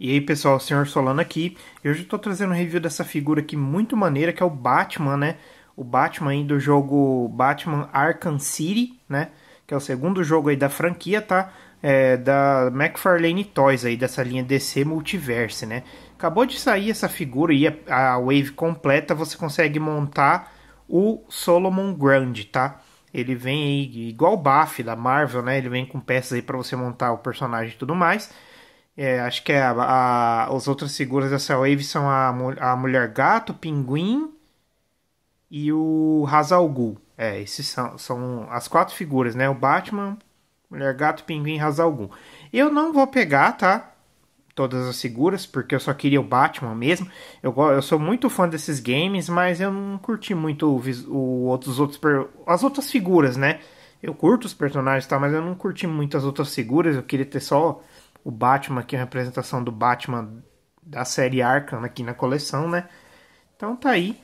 E aí pessoal, o Senhor Solano aqui. E hoje eu estou trazendo um review dessa figura aqui muito maneira, que é o Batman, né? O Batman aí do jogo Batman Arkham City, né? Que é o segundo jogo aí da franquia, tá? É, da McFarlane Toys aí, dessa linha DC Multiverse, né? Acabou de sair essa figura e a, a wave completa, você consegue montar o Solomon Grand, tá? Ele vem aí, igual o Buff da Marvel, né? Ele vem com peças aí para você montar o personagem e tudo mais. É, acho que é a, a, os outras figuras dessa wave são a, a Mulher Gato, Pinguim e o Hazal É, esses são, são as quatro figuras, né? O Batman, Mulher Gato, Pinguim e Hazal Eu não vou pegar, tá? Todas as figuras, porque eu só queria o Batman mesmo. Eu, eu sou muito fã desses games, mas eu não curti muito o, o outros, outros, as outras figuras, né? Eu curto os personagens, tá? Mas eu não curti muito as outras figuras. Eu queria ter só o Batman aqui, a representação do Batman da série Arkham aqui na coleção, né? Então tá aí.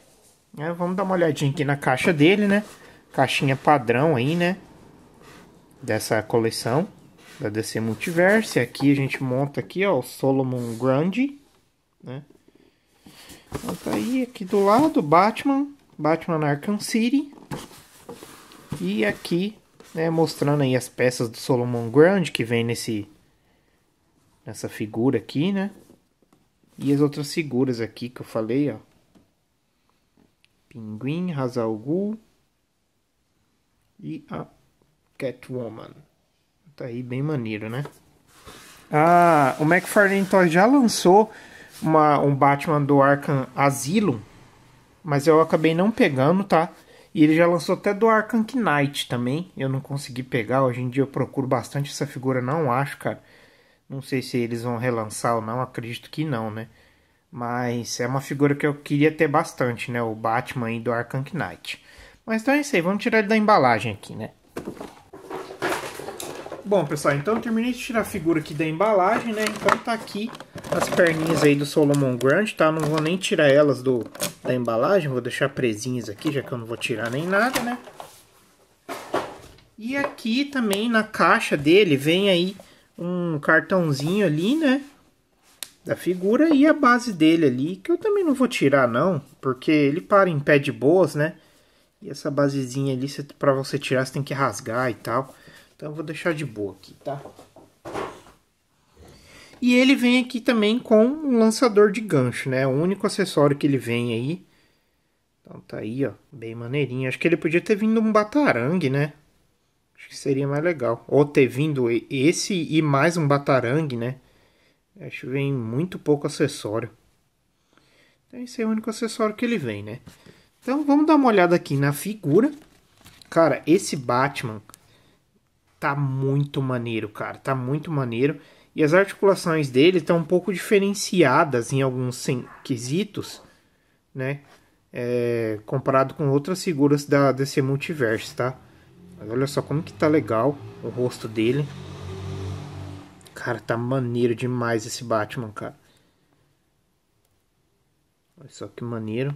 É, vamos dar uma olhadinha aqui na caixa dele, né? Caixinha padrão aí, né? Dessa coleção da DC Multiverse. Aqui a gente monta aqui, ó, o Solomon Grande, né? Então tá aí, aqui do lado, Batman, Batman Arkham City. E aqui, né, mostrando aí as peças do Solomon Grande que vem nesse nessa figura aqui, né? E as outras figuras aqui que eu falei, ó. Pinguim, Hazalgu e a Catwoman. Tá aí bem maneiro, né? Ah, o McFarlane então, já lançou uma, um Batman do Arkham Asylum, mas eu acabei não pegando, tá? E ele já lançou até do Arkham Knight também. Eu não consegui pegar. Hoje em dia eu procuro bastante essa figura, não acho, cara. Não sei se eles vão relançar ou não, acredito que não, né? Mas é uma figura que eu queria ter bastante, né? O Batman aí do Arkham Knight. Mas então é isso aí, vamos tirar ele da embalagem aqui, né? Bom, pessoal, então eu terminei de tirar a figura aqui da embalagem, né? Então tá aqui as perninhas aí do Solomon Grant, tá? Não vou nem tirar elas do, da embalagem, vou deixar presinhas aqui, já que eu não vou tirar nem nada, né? E aqui também na caixa dele vem aí um cartãozinho ali, né? Da figura e a base dele ali, que eu também não vou tirar não, porque ele para em pé de boas, né? E essa basezinha ali, para você tirar, você tem que rasgar e tal. Então eu vou deixar de boa aqui, tá? E ele vem aqui também com um lançador de gancho, né? O único acessório que ele vem aí. Então tá aí, ó, bem maneirinho. Acho que ele podia ter vindo um batarangue, né? Acho que seria mais legal. Ou ter vindo esse e mais um Batarangue, né? Acho que vem muito pouco acessório. Então esse é o único acessório que ele vem, né? Então vamos dar uma olhada aqui na figura. Cara, esse Batman tá muito maneiro, cara. Tá muito maneiro. E as articulações dele estão um pouco diferenciadas em alguns quesitos, né? É, comparado com outras figuras da DC Multiverse, tá? Mas olha só como que tá legal o rosto dele. Cara, tá maneiro demais esse Batman, cara. Olha só que maneiro.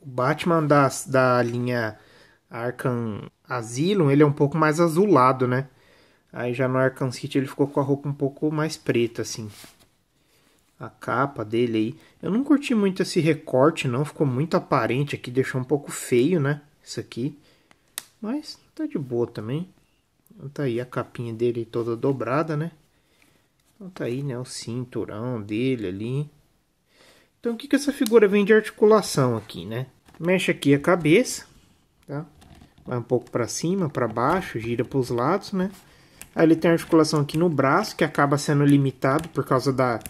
O Batman das, da linha Arkham Asylum, ele é um pouco mais azulado, né? Aí já no Arkham City ele ficou com a roupa um pouco mais preta, assim a capa dele aí. Eu não curti muito esse recorte não, ficou muito aparente aqui, deixou um pouco feio, né? Isso aqui. Mas tá de boa também. Então, tá aí a capinha dele toda dobrada, né? Então tá aí, né, o cinturão dele ali. Então o que que essa figura vem de articulação aqui, né? Mexe aqui a cabeça, tá? Vai um pouco para cima, para baixo, gira para os lados, né? Aí ele tem articulação aqui no braço, que acaba sendo limitado por causa da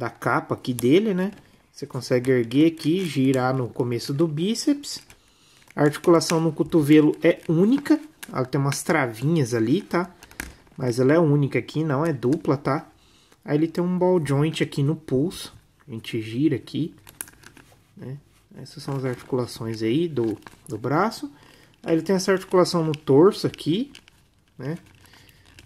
da capa aqui dele, né? Você consegue erguer aqui, girar no começo do bíceps. A articulação no cotovelo é única, ela tem umas travinhas ali, tá? Mas ela é única aqui, não é dupla, tá? Aí ele tem um ball joint aqui no pulso, a gente gira aqui, né? Essas são as articulações aí do, do braço. Aí ele tem essa articulação no torso aqui, né?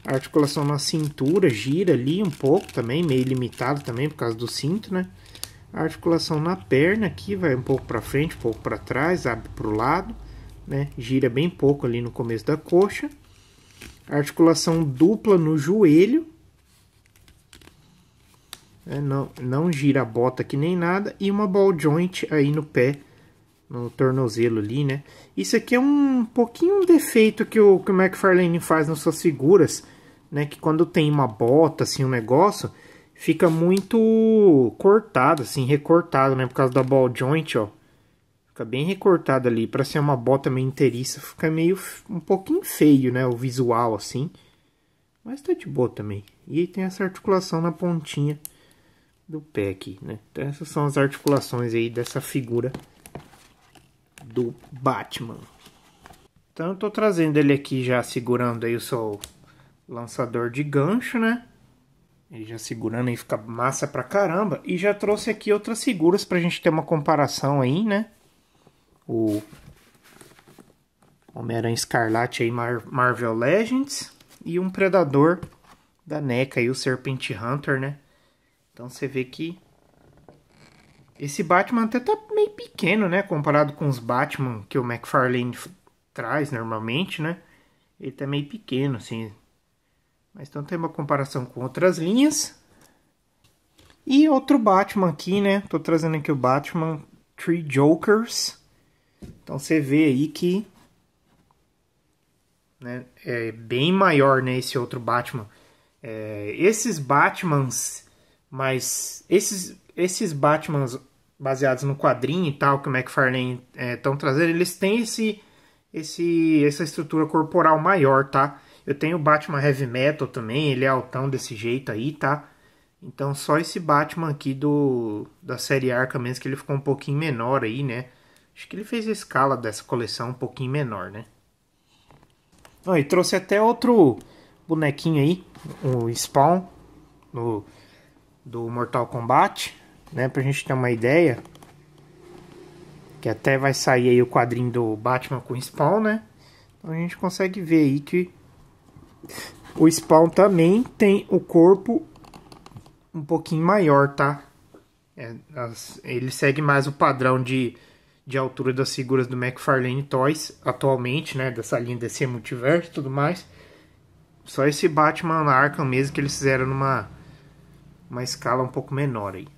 a articulação na cintura gira ali um pouco também, meio limitado também por causa do cinto, né? A articulação na perna aqui vai um pouco para frente, um pouco para trás, abre para o lado, né? Gira bem pouco ali no começo da coxa. articulação dupla no joelho. É, não, não gira a bota aqui nem nada. E uma ball joint aí no pé, no tornozelo ali, né? Isso aqui é um pouquinho um defeito que o, que o McFarlane faz nas suas figuras né? Que quando tem uma bota, assim, um negócio, fica muito cortado, assim, recortado, né? Por causa da ball joint, ó. Fica bem recortado ali. Para ser uma bota meio inteiriça, fica meio um pouquinho feio, né? O visual, assim. Mas tá de boa também. E aí tem essa articulação na pontinha do pé aqui, né? Então essas são as articulações aí dessa figura do Batman. Então eu tô trazendo ele aqui já segurando aí o seu lançador de gancho, né? Ele já segurando aí fica massa pra caramba. E já trouxe aqui outras seguras pra gente ter uma comparação aí, né? O Homem-Aranha Escarlate aí, Mar Marvel Legends. E um Predador da NECA aí, o Serpent Hunter, né? Então você vê que esse Batman até tá meio pequeno, né? Comparado com os Batman que o McFarlane traz normalmente, né? Ele tá meio pequeno, assim. Mas então tem uma comparação com outras linhas. E outro Batman aqui, né? Tô trazendo aqui o Batman Three Jokers. Então você vê aí que né, é bem maior né, esse outro Batman. É, esses Batmans, mas esses, esses Batmans baseados no quadrinho e tal que o McFarlane estão é, trazendo, eles têm esse, esse, essa estrutura corporal maior, tá? Eu tenho o Batman Heavy Metal também, ele é altão desse jeito aí, tá? Então só esse Batman aqui do da série Arkham mesmo que ele ficou um pouquinho menor aí, né? Acho que ele fez a escala dessa coleção um pouquinho menor, né? Ah, e trouxe até outro bonequinho aí, o Spawn no, do Mortal Kombat, né, pra gente ter uma ideia. Que até vai sair aí o quadrinho do Batman com Spawn, né? Então a gente consegue ver aí que o spawn também tem o corpo um pouquinho maior, tá? É, as, ele segue mais o padrão de, de altura das figuras do McFarlane Toys atualmente, né? Dessa linha DC Multiverso e tudo mais. Só esse Batman Arkham mesmo que eles fizeram numa uma escala um pouco menor aí.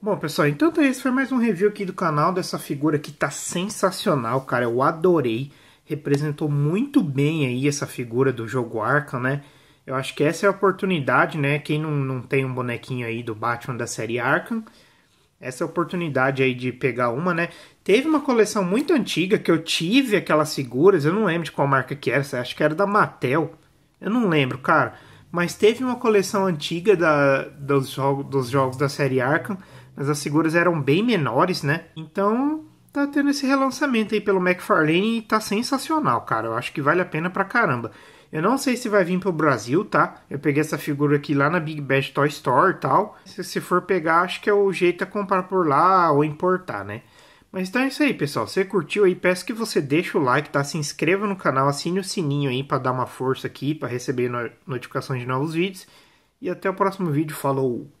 Bom, pessoal, então tá, esse foi mais um review aqui do canal dessa figura que tá sensacional, cara. Eu adorei representou muito bem aí essa figura do jogo Arkham, né? Eu acho que essa é a oportunidade, né? Quem não, não tem um bonequinho aí do Batman da série Arkham, essa é a oportunidade aí de pegar uma, né? Teve uma coleção muito antiga que eu tive aquelas figuras, eu não lembro de qual marca que era, acho que era da Mattel. Eu não lembro, cara. Mas teve uma coleção antiga da, dos, jogo, dos jogos da série Arkham, mas as figuras eram bem menores, né? Então, tá tendo esse relançamento aí pelo McFarlane e tá sensacional, cara. Eu acho que vale a pena pra caramba. Eu não sei se vai vir pro Brasil, tá? Eu peguei essa figura aqui lá na Big Bad Toy Store e tal. Se, se for pegar, acho que é o jeito é comprar por lá ou importar, né? Mas então é isso aí, pessoal. Se você curtiu aí, peço que você deixe o like, tá? Se inscreva no canal, assine o sininho aí para dar uma força aqui, para receber notificações de novos vídeos. E até o próximo vídeo. Falou!